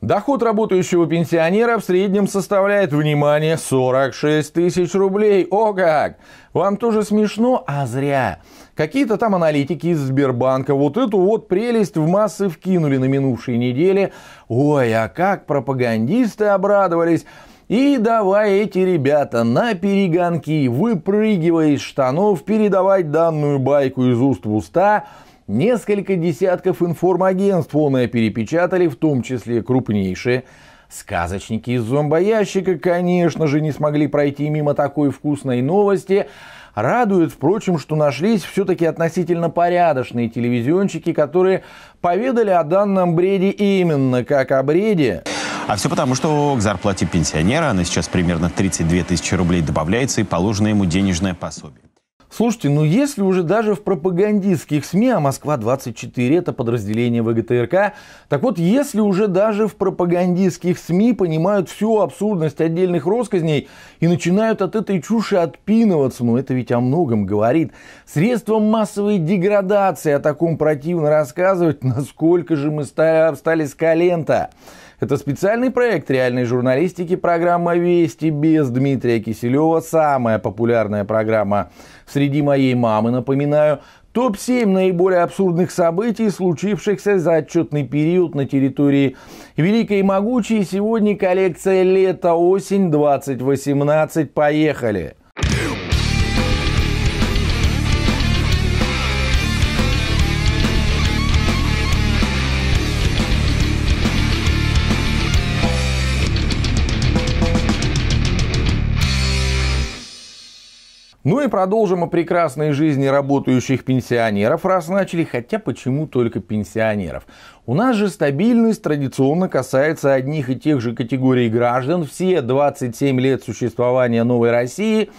Доход работающего пенсионера в среднем составляет, внимание, 46 тысяч рублей. О как! Вам тоже смешно? А зря. Какие-то там аналитики из Сбербанка вот эту вот прелесть в массы вкинули на минувшей неделе. Ой, а как пропагандисты обрадовались. И давай эти ребята на перегонки, выпрыгивая из штанов, передавать данную байку из уст в уста – Несколько десятков информагентств он и перепечатали, в том числе крупнейшие. Сказочники из зомбоящика, конечно же, не смогли пройти мимо такой вкусной новости. Радует, впрочем, что нашлись все-таки относительно порядочные телевизионщики, которые поведали о данном бреде именно как о бреде. А все потому, что к зарплате пенсионера, она сейчас примерно 32 тысячи рублей добавляется и положено ему денежное пособие. Слушайте, ну если уже даже в пропагандистских СМИ, а Москва-24 это подразделение ВГТРК, так вот если уже даже в пропагандистских СМИ понимают всю абсурдность отдельных росказней и начинают от этой чуши отпинываться, ну это ведь о многом говорит. Средством массовой деградации о таком противно рассказывать, насколько же мы стали с колента. то это специальный проект реальной журналистики программа «Вести» без Дмитрия Киселева. Самая популярная программа среди моей мамы, напоминаю. Топ-7 наиболее абсурдных событий, случившихся за отчетный период на территории Великой и Могучей. Сегодня коллекция «Лето-осень 2018». Поехали! Ну и продолжим о прекрасной жизни работающих пенсионеров, раз начали, хотя почему только пенсионеров. У нас же стабильность традиционно касается одних и тех же категорий граждан. Все 27 лет существования новой России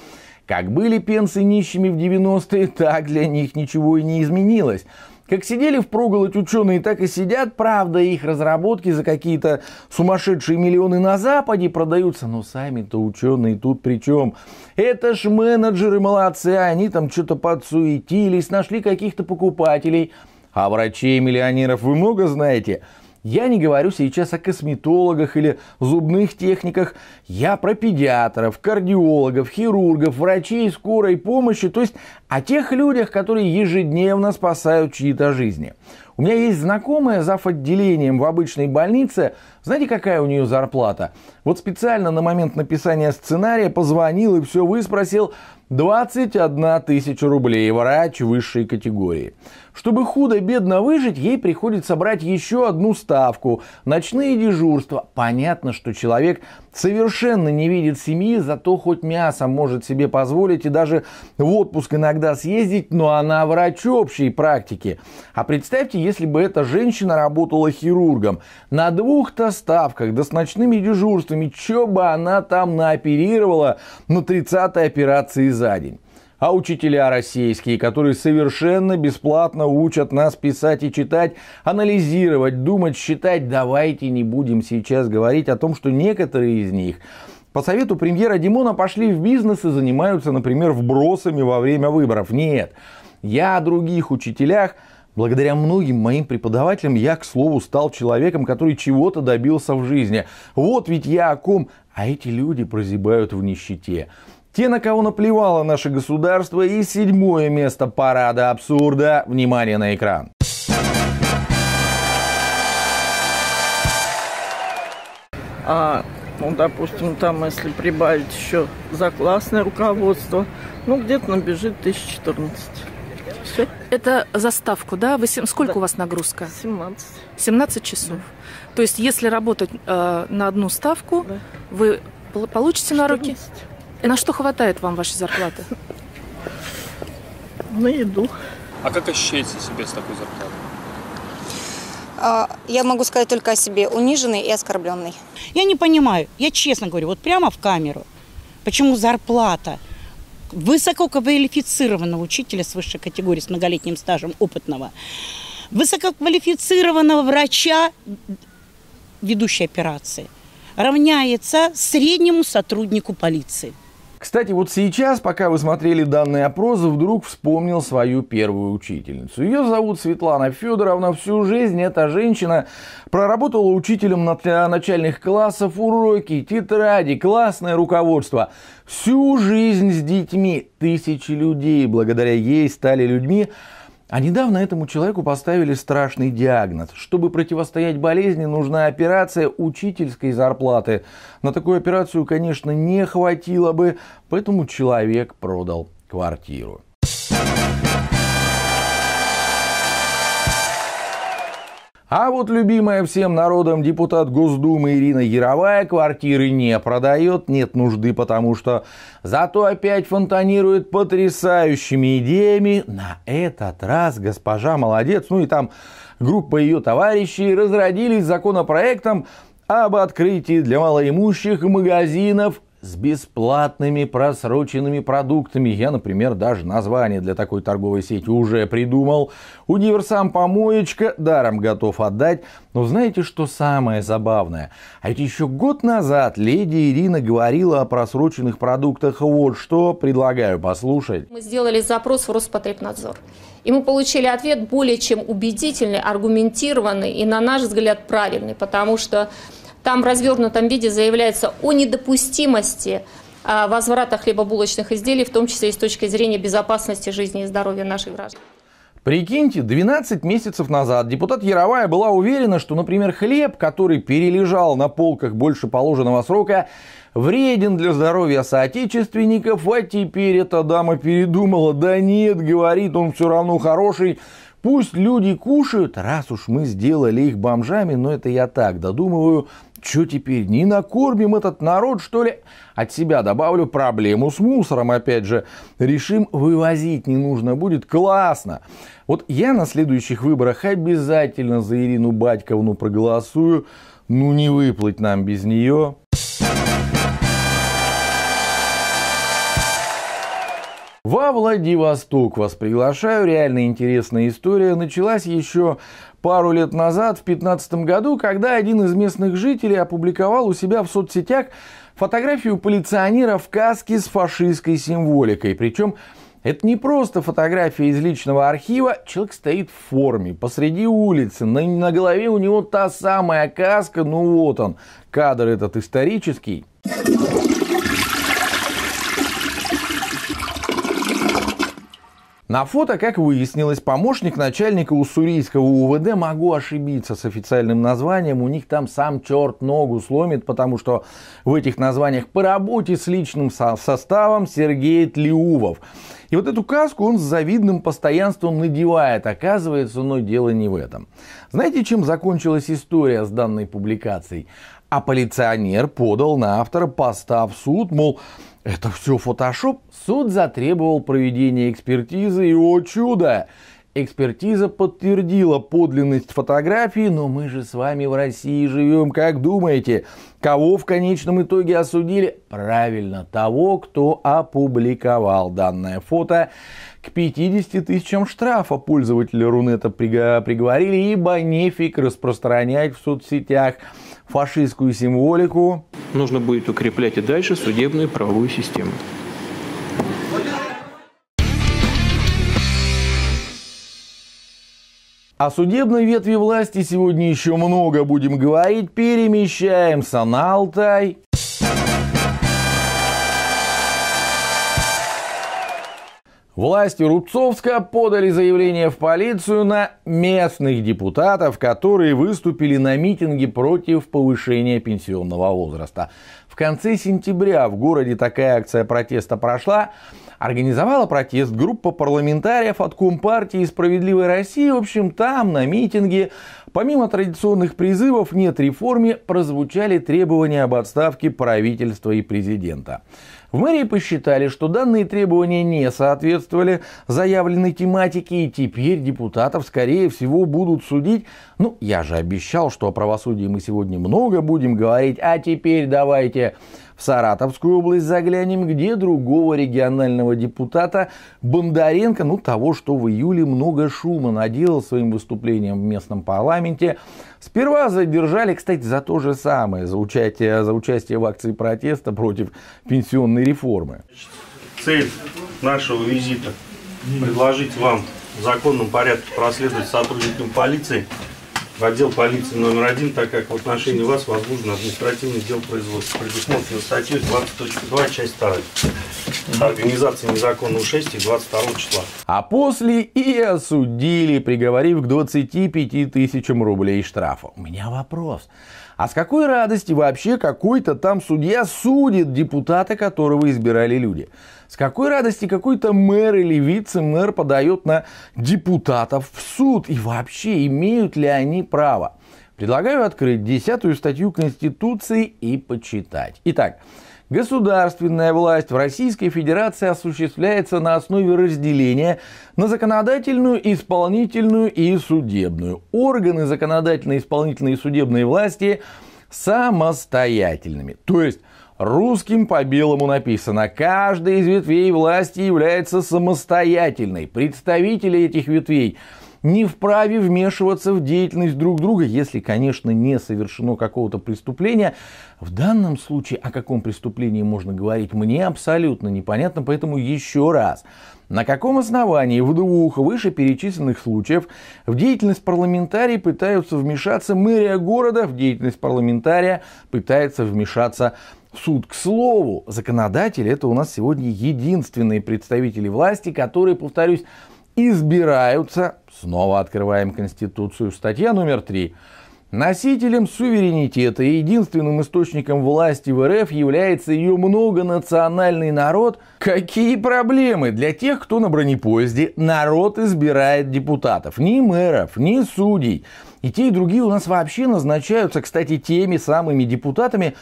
как были пенсы нищими в 90-е, так для них ничего и не изменилось. Как сидели в проголодь ученые, так и сидят. Правда, их разработки за какие-то сумасшедшие миллионы на Западе продаются. Но сами-то ученые тут при чем? Это ж менеджеры молодцы. Они там что-то подсуетились, нашли каких-то покупателей. А врачей-миллионеров вы много знаете? – я не говорю сейчас о косметологах или зубных техниках, я про педиатров, кардиологов, хирургов, врачей скорой помощи, то есть о тех людях, которые ежедневно спасают чьи-то жизни. У меня есть знакомая зав. отделением в обычной больнице. Знаете, какая у нее зарплата? Вот специально на момент написания сценария позвонил и все выспросил. 21 тысяча рублей, врач высшей категории. Чтобы худо-бедно выжить, ей приходится брать еще одну ставку – ночные дежурства. Понятно, что человек совершенно не видит семьи, зато хоть мясо может себе позволить и даже в отпуск иногда съездить, но она врач общей практики. А представьте, если бы эта женщина работала хирургом. На двух-то ставках, да с ночными дежурствами, чё бы она там наоперировала на 30-й операции за день а учителя российские, которые совершенно бесплатно учат нас писать и читать, анализировать, думать, считать. Давайте не будем сейчас говорить о том, что некоторые из них по совету премьера Димона пошли в бизнес и занимаются, например, вбросами во время выборов. Нет, я о других учителях, благодаря многим моим преподавателям, я, к слову, стал человеком, который чего-то добился в жизни. Вот ведь я о ком, а эти люди прозябают в нищете. Те, на кого наплевало наше государство, и седьмое место парада абсурда. Внимание на экран. А, ну, допустим, там, если прибавить еще за классное руководство, ну, где-то набежит 1014. Все. Это заставку, да? Вы, сколько да. у вас нагрузка? 17. 17 часов. Да. То есть, если работать э, на одну ставку, да. вы получите 14. на руки... На что хватает вам вашей зарплаты? На еду. А как ощущаете себя с такой зарплатой? А, я могу сказать только о себе, униженный и оскорбленный. Я не понимаю, я честно говорю, вот прямо в камеру, почему зарплата высококвалифицированного учителя с высшей категории, с многолетним стажем, опытного, высококвалифицированного врача, ведущей операции, равняется среднему сотруднику полиции. Кстати, вот сейчас, пока вы смотрели данные опрос, вдруг вспомнил свою первую учительницу. Ее зовут Светлана Федоровна. Всю жизнь эта женщина проработала учителем на начальных классов уроки, тетради, классное руководство. Всю жизнь с детьми тысячи людей благодаря ей стали людьми, а недавно этому человеку поставили страшный диагноз. Чтобы противостоять болезни, нужна операция учительской зарплаты. На такую операцию, конечно, не хватило бы, поэтому человек продал квартиру. А вот любимая всем народом депутат Госдумы Ирина Яровая квартиры не продает, нет нужды, потому что зато опять фонтанирует потрясающими идеями. На этот раз госпожа молодец, ну и там группа ее товарищей разродились законопроектом об открытии для малоимущих магазинов с бесплатными просроченными продуктами. Я, например, даже название для такой торговой сети уже придумал. Универсам помоечка даром готов отдать. Но знаете, что самое забавное? А ведь еще год назад леди Ирина говорила о просроченных продуктах. Вот что предлагаю послушать. Мы сделали запрос в Роспотребнадзор. И мы получили ответ более чем убедительный, аргументированный и, на наш взгляд, правильный. Потому что там в развернутом виде заявляется о недопустимости а, возврата хлебобулочных изделий, в том числе и с точки зрения безопасности жизни и здоровья наших граждан. Прикиньте, 12 месяцев назад депутат Яровая была уверена, что, например, хлеб, который перележал на полках больше положенного срока, вреден для здоровья соотечественников, а теперь эта дама передумала. Да нет, говорит, он все равно хороший. Пусть люди кушают, раз уж мы сделали их бомжами, но это я так додумываю, что теперь, не накормим этот народ, что ли? От себя добавлю проблему с мусором, опять же. Решим, вывозить не нужно будет. Классно. Вот я на следующих выборах обязательно за Ирину Батьковну проголосую. Ну, не выплыть нам без нее. Во Владивосток вас приглашаю. Реально интересная история началась еще пару лет назад, в 2015 году, когда один из местных жителей опубликовал у себя в соцсетях фотографию полиционера в каске с фашистской символикой. Причем это не просто фотография из личного архива, человек стоит в форме, посреди улицы, на, на голове у него та самая каска, ну вот он, кадр этот исторический. На фото, как выяснилось, помощник начальника уссурийского УВД, могу ошибиться с официальным названием, у них там сам черт ногу сломит, потому что в этих названиях по работе с личным составом Сергей Тлеувов. И вот эту каску он с завидным постоянством надевает, оказывается, но дело не в этом. Знаете, чем закончилась история с данной публикацией? А полиционер подал на автора поста в суд, мол, это все фотошоп? Суд затребовал проведения экспертизы и, о чудо, Экспертиза подтвердила подлинность фотографии, но мы же с вами в России живем, как думаете? Кого в конечном итоге осудили? Правильно, того, кто опубликовал данное фото. К 50 тысячам штрафа пользователя Рунета приговорили, ибо нефиг распространять в соцсетях фашистскую символику. Нужно будет укреплять и дальше судебную правовую систему. О судебной ветви власти сегодня еще много будем говорить. Перемещаемся на Алтай. Власти Рубцовска подали заявление в полицию на местных депутатов, которые выступили на митинге против повышения пенсионного возраста. В конце сентября в городе такая акция протеста прошла. Организовала протест группа парламентариев от Компартии «Справедливой России». В общем, там, на митинге, помимо традиционных призывов «нет реформе», прозвучали требования об отставке правительства и президента. В мэрии посчитали, что данные требования не соответствовали заявленной тематике, и теперь депутатов, скорее всего, будут судить. Ну, я же обещал, что о правосудии мы сегодня много будем говорить, а теперь давайте в Саратовскую область заглянем, где другого регионального депутата Бондаренко, ну того, что в июле много шума наделал своим выступлением в местном парламенте, сперва задержали, кстати, за то же самое, за участие, за участие в акции протеста против пенсионной реформы. Цель нашего визита – предложить вам в законном порядке проследовать сотрудникам полиции – в отдел полиции номер один, так как в отношении вас возбуждено административное дело производства, предусмотрено статьей 20.2, часть 2 организации незаконного шествия 22 числа. А после и осудили, приговорив к 25 тысячам рублей штрафа. У меня вопрос. А с какой радости вообще какой-то там судья судит депутата, которого избирали люди? С какой радости какой-то мэр или вице-мэр подает на депутатов в суд? И вообще, имеют ли они права. Предлагаю открыть десятую статью Конституции и почитать. Итак, Государственная власть в Российской Федерации осуществляется на основе разделения на законодательную, исполнительную и судебную. Органы законодательной, исполнительной и судебной власти самостоятельными. То есть русским по белому написано, каждая из ветвей власти является самостоятельной. Представители этих ветвей – не вправе вмешиваться в деятельность друг друга, если, конечно, не совершено какого-то преступления. В данном случае о каком преступлении можно говорить, мне абсолютно непонятно, поэтому еще раз. На каком основании в двух вышеперечисленных случаев в деятельность парламентарий пытаются вмешаться мэрия города, в деятельность парламентария пытается вмешаться суд. К слову, законодатели – это у нас сегодня единственные представители власти, которые, повторюсь, избираются, снова открываем Конституцию, статья номер 3, Носителем суверенитета и единственным источником власти в РФ является ее многонациональный народ. Какие проблемы для тех, кто на бронепоезде? Народ избирает депутатов, ни мэров, ни судей. И те, и другие у нас вообще назначаются, кстати, теми самыми депутатами.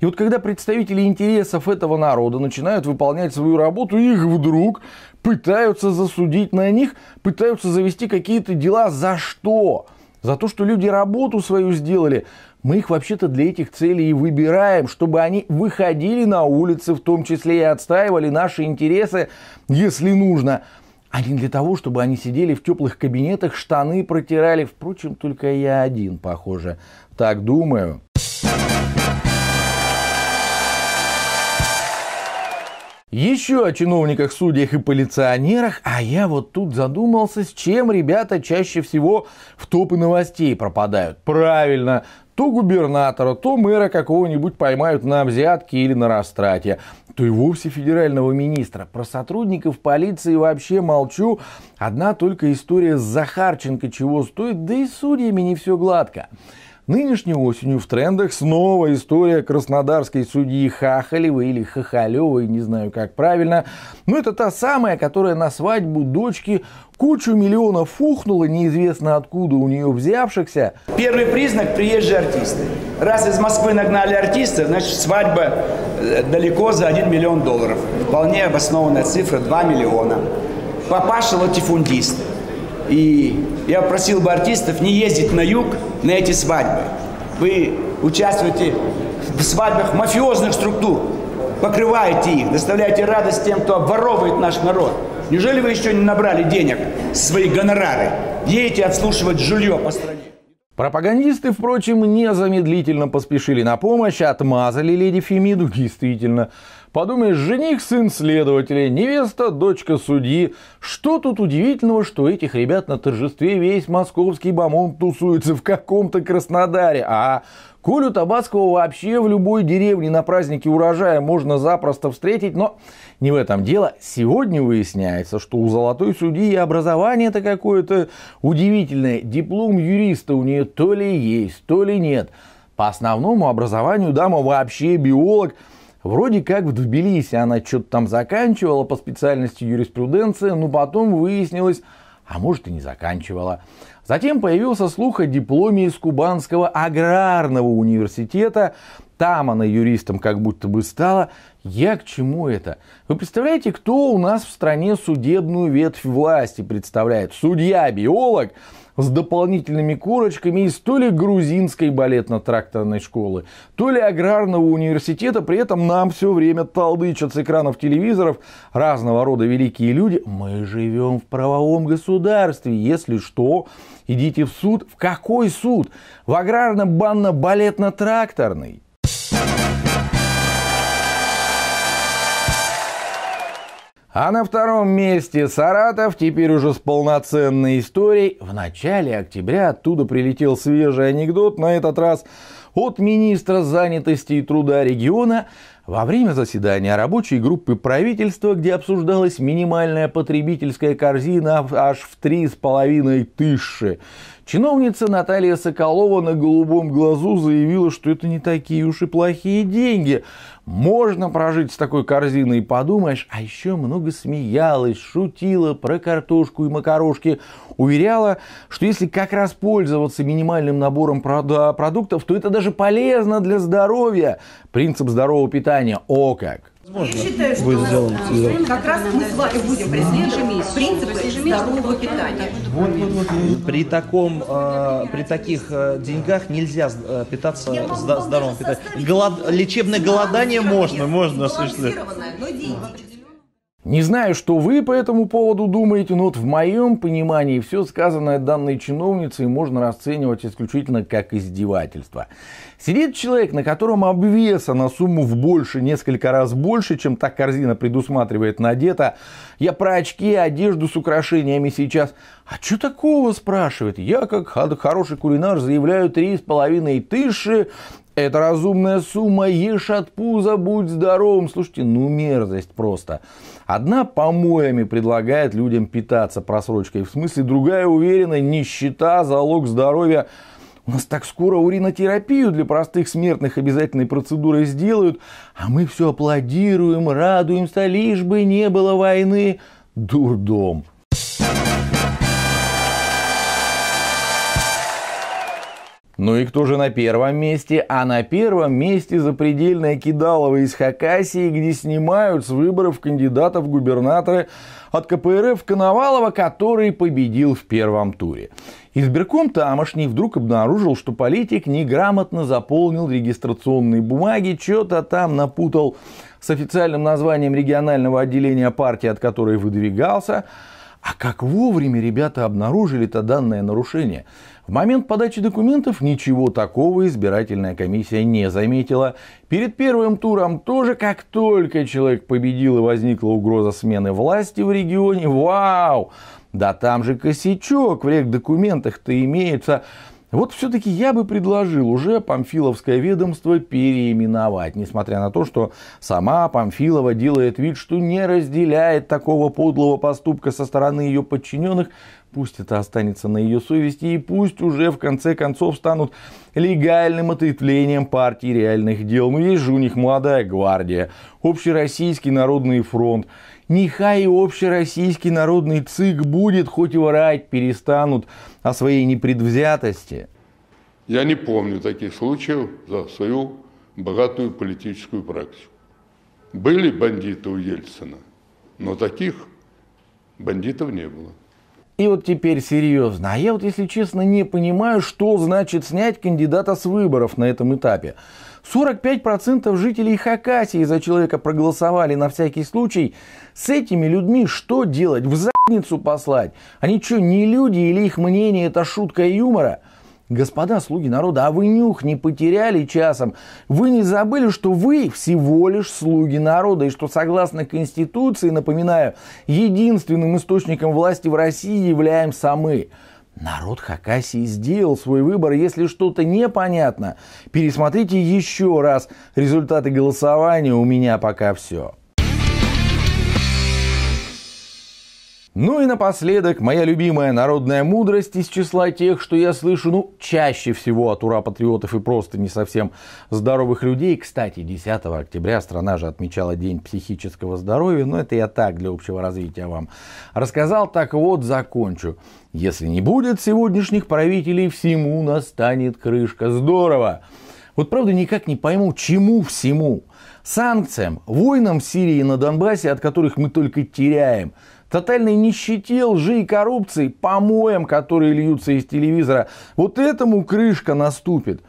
И вот когда представители интересов этого народа начинают выполнять свою работу, их вдруг пытаются засудить на них, пытаются завести какие-то дела. За что? За то, что люди работу свою сделали. Мы их вообще-то для этих целей и выбираем, чтобы они выходили на улицы, в том числе и отстаивали наши интересы, если нужно. А не для того, чтобы они сидели в теплых кабинетах, штаны протирали. Впрочем, только я один, похоже, так думаю. Еще о чиновниках, судьях и полиционерах, а я вот тут задумался, с чем ребята чаще всего в топы новостей пропадают. Правильно, то губернатора, то мэра какого-нибудь поймают на взятке или на растрате, то и вовсе федерального министра. Про сотрудников полиции вообще молчу. Одна только история с Захарченко чего стоит, да и судьями не все гладко. Нынешней осенью в трендах снова история краснодарской судьи Хахалевой или Хахалевой, не знаю как правильно. Но это та самая, которая на свадьбу дочки кучу миллионов фухнула, неизвестно откуда у нее взявшихся. Первый признак – приезжие артисты. Раз из Москвы нагнали артиста, значит свадьба э, далеко за 1 миллион долларов. Вполне обоснованная цифра – 2 миллиона. Папаша латифундист и я просил бы артистов не ездить на юг на эти свадьбы. Вы участвуете в свадьбах мафиозных структур, покрываете их, доставляете радость тем, кто обворовывает наш народ. Неужели вы еще не набрали денег, свои гонорары? Едете отслушивать жулье по стране. Пропагандисты, впрочем, незамедлительно поспешили на помощь, отмазали леди Фемиду, действительно, Подумаешь, жених – сын следователя, невеста – дочка судьи. Что тут удивительного, что этих ребят на торжестве весь московский бомон тусуется в каком-то Краснодаре, а Колю Табацкого вообще в любой деревне на празднике урожая можно запросто встретить, но не в этом дело. Сегодня выясняется, что у золотой судьи образование-то какое-то удивительное. Диплом юриста у нее то ли есть, то ли нет. По основному образованию дама вообще биолог – Вроде как в Тбилиси она что-то там заканчивала по специальности юриспруденция, но потом выяснилось, а может и не заканчивала. Затем появился слух о дипломе из Кубанского аграрного университета. Там она юристом как будто бы стала. Я к чему это? Вы представляете, кто у нас в стране судебную ветвь власти представляет? Судья-биолог? с дополнительными курочками из то ли грузинской балетно-тракторной школы, то ли аграрного университета. При этом нам все время толдычат с экранов телевизоров разного рода великие люди. Мы живем в правовом государстве. Если что, идите в суд. В какой суд? В аграрно-банно-балетно-тракторный. А на втором месте Саратов, теперь уже с полноценной историей. В начале октября оттуда прилетел свежий анекдот, на этот раз от министра занятости и труда региона во время заседания рабочей группы правительства, где обсуждалась минимальная потребительская корзина аж в 3,5 тысячи Чиновница Наталья Соколова на голубом глазу заявила, что это не такие уж и плохие деньги. Можно прожить с такой корзиной, подумаешь, а еще много смеялась, шутила про картошку и макарошки, уверяла, что если как раз пользоваться минимальным набором продуктов, то это даже полезно для здоровья. Принцип здорового питания, о как! Возможно, Я считаю, что будет нас, сделано, а, сделано. раз мы с вами будем преследовать принципы здорового питания. Вот, вот, вот. При, таком, э, при таких э, деньгах нельзя э, питаться здоровым питанием. Голод... Лечебное голодание можно, можно осуществлять. Не знаю, что вы по этому поводу думаете, но вот в моем понимании все сказанное данной чиновницей можно расценивать исключительно как издевательство. Сидит человек, на котором обвеса на сумму в больше, несколько раз больше, чем та корзина предусматривает надета. Я про очки, одежду с украшениями сейчас. А что такого, спрашивает? Я, как хороший кулинар, заявляю три с половиной тысячи, это разумная сумма, ешь от пуза, будь здоровым. Слушайте, ну мерзость просто. Одна помоями предлагает людям питаться просрочкой. В смысле, другая уверена, нищета, залог здоровья. У нас так скоро уринотерапию для простых смертных обязательной процедурой сделают, а мы все аплодируем, радуемся, лишь бы не было войны. Дурдом. Ну и кто же на первом месте? А на первом месте запредельная Кидалова из Хакасии, где снимают с выборов кандидатов в губернаторы от КПРФ Коновалова, который победил в первом туре. Избирком тамошний вдруг обнаружил, что политик неграмотно заполнил регистрационные бумаги, что-то там напутал с официальным названием регионального отделения партии, от которой выдвигался. А как вовремя ребята обнаружили это данное нарушение – в момент подачи документов ничего такого избирательная комиссия не заметила. Перед первым туром тоже, как только человек победил и возникла угроза смены власти в регионе, вау! Да там же косячок в рек документах-то имеется. Вот все-таки я бы предложил уже Памфиловское ведомство переименовать, несмотря на то, что сама Памфилова делает вид, что не разделяет такого подлого поступка со стороны ее подчиненных, Пусть это останется на ее совести и пусть уже в конце концов станут легальным ответвлением партии реальных дел. Но ну, есть же у них молодая гвардия, общероссийский народный фронт. Нехай и общероссийский народный ЦИК будет, хоть и врать перестанут о своей непредвзятости. Я не помню таких случаев за свою богатую политическую практику. Были бандиты у Ельцина, но таких бандитов не было. И вот теперь серьезно. А я вот, если честно, не понимаю, что значит снять кандидата с выборов на этом этапе. 45% жителей Хакасии за человека проголосовали на всякий случай. С этими людьми что делать? В задницу послать? Они что, не люди или их мнение это шутка и юмора? Господа слуги народа, а вы нюх не потеряли часом? Вы не забыли, что вы всего лишь слуги народа, и что согласно Конституции, напоминаю, единственным источником власти в России являемся мы. Народ Хакасии сделал свой выбор. Если что-то непонятно, пересмотрите еще раз результаты голосования. У меня пока все. Ну и напоследок, моя любимая народная мудрость из числа тех, что я слышу, ну, чаще всего от ура-патриотов и просто не совсем здоровых людей. Кстати, 10 октября страна же отмечала День психического здоровья, но это я так для общего развития вам рассказал. Так вот, закончу. Если не будет сегодняшних правителей, всему настанет крышка. Здорово! Вот правда никак не пойму, чему всему. Санкциям, войнам в Сирии и на Донбассе, от которых мы только теряем – тотальной нищете, лжи и коррупции, помоям, которые льются из телевизора. Вот этому крышка наступит.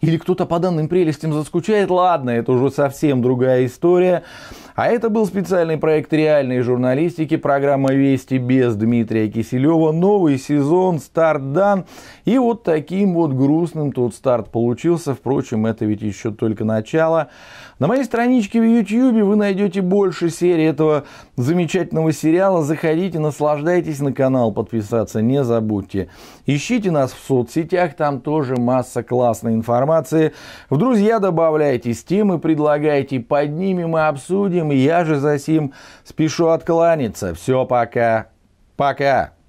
Или кто-то по данным прелестям заскучает, ладно, это уже совсем другая история. А это был специальный проект реальной журналистики, программа «Вести» без Дмитрия Киселева. Новый сезон, старт дан. И вот таким вот грустным тот старт получился. Впрочем, это ведь еще только начало. На моей страничке в YouTube вы найдете больше серий этого замечательного сериала. Заходите, наслаждайтесь на канал, подписаться не забудьте. Ищите нас в соцсетях, там тоже масса классной информации. В друзья добавляйтесь, темы предлагайте, поднимем и обсудим я же за сим спешу откланяться. Все, пока. Пока.